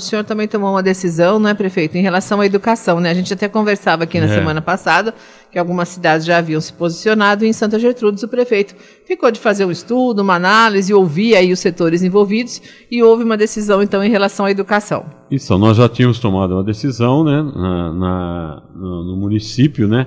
O senhor também tomou uma decisão, não é, prefeito, em relação à educação, né? A gente até conversava aqui na é. semana passada que algumas cidades já haviam se posicionado e em Santa Gertrudes o prefeito ficou de fazer um estudo, uma análise, ouvir aí os setores envolvidos e houve uma decisão então em relação à educação. Isso, nós já tínhamos tomado uma decisão, né, na, na, no município, né,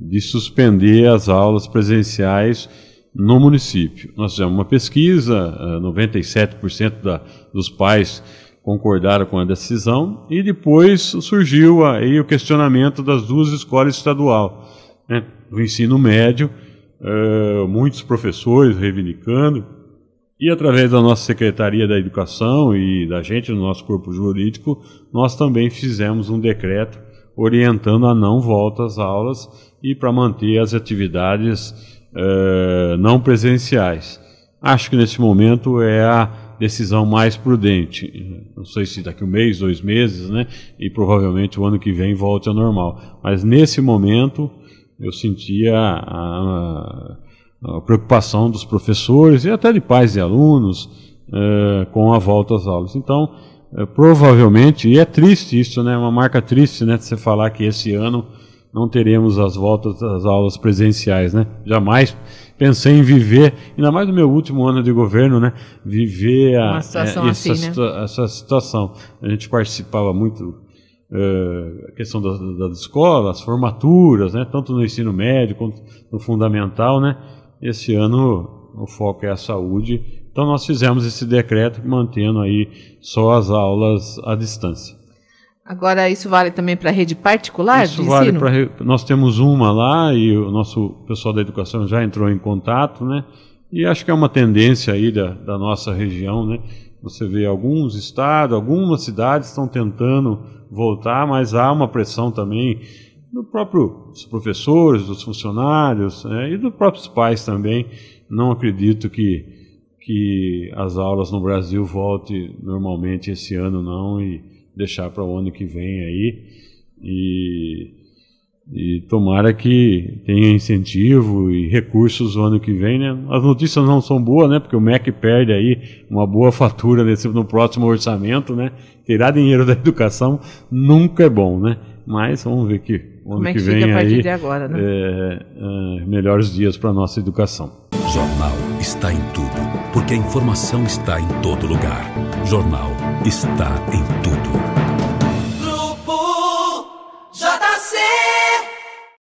de suspender as aulas presenciais no município. Nós fizemos uma pesquisa, 97% eh, da, dos pais concordaram com a decisão e depois surgiu aí o questionamento das duas escolas estadual né, do ensino médio, uh, muitos professores reivindicando e através da nossa secretaria da educação e da gente no nosso corpo jurídico nós também fizemos um decreto orientando a não volta às aulas e para manter as atividades uh, não presenciais. Acho que nesse momento é a decisão mais prudente. Não sei se daqui um mês, dois meses, né? E provavelmente o ano que vem volte ao normal. Mas nesse momento eu sentia a, a, a preocupação dos professores e até de pais e alunos é, com a volta às aulas. Então, é, provavelmente, e é triste isso, né? É uma marca triste, né? De você falar que esse ano não teremos as voltas às aulas presenciais, né? Jamais pensei em viver, ainda mais no meu último ano de governo, né? Viver a, situação é, assim, essa, assim, situa né? essa, situação. A gente participava muito uh, a questão das, das escolas, formaturas, né? Tanto no ensino médio quanto no fundamental, né? Esse ano o foco é a saúde. Então nós fizemos esse decreto mantendo aí só as aulas à distância. Agora, isso vale também para a rede particular isso vale para re... Nós temos uma lá e o nosso pessoal da educação já entrou em contato, né? E acho que é uma tendência aí da, da nossa região, né? Você vê alguns estados, algumas cidades estão tentando voltar, mas há uma pressão também do próprio dos professores, dos funcionários né? e dos próprios pais também. Não acredito que, que as aulas no Brasil voltem normalmente esse ano, não. E, deixar para o ano que vem aí e, e tomara que tenha incentivo e recursos o ano que vem, né? As notícias não são boas, né? Porque o MEC perde aí uma boa fatura nesse, no próximo orçamento, né? Tirar dinheiro da educação nunca é bom, né? Mas vamos ver que o ano é que, que vem aí agora, né? é, é, melhores dias para nossa educação. Jornal está em tudo, porque a informação está em todo lugar. Jornal está em tudo. say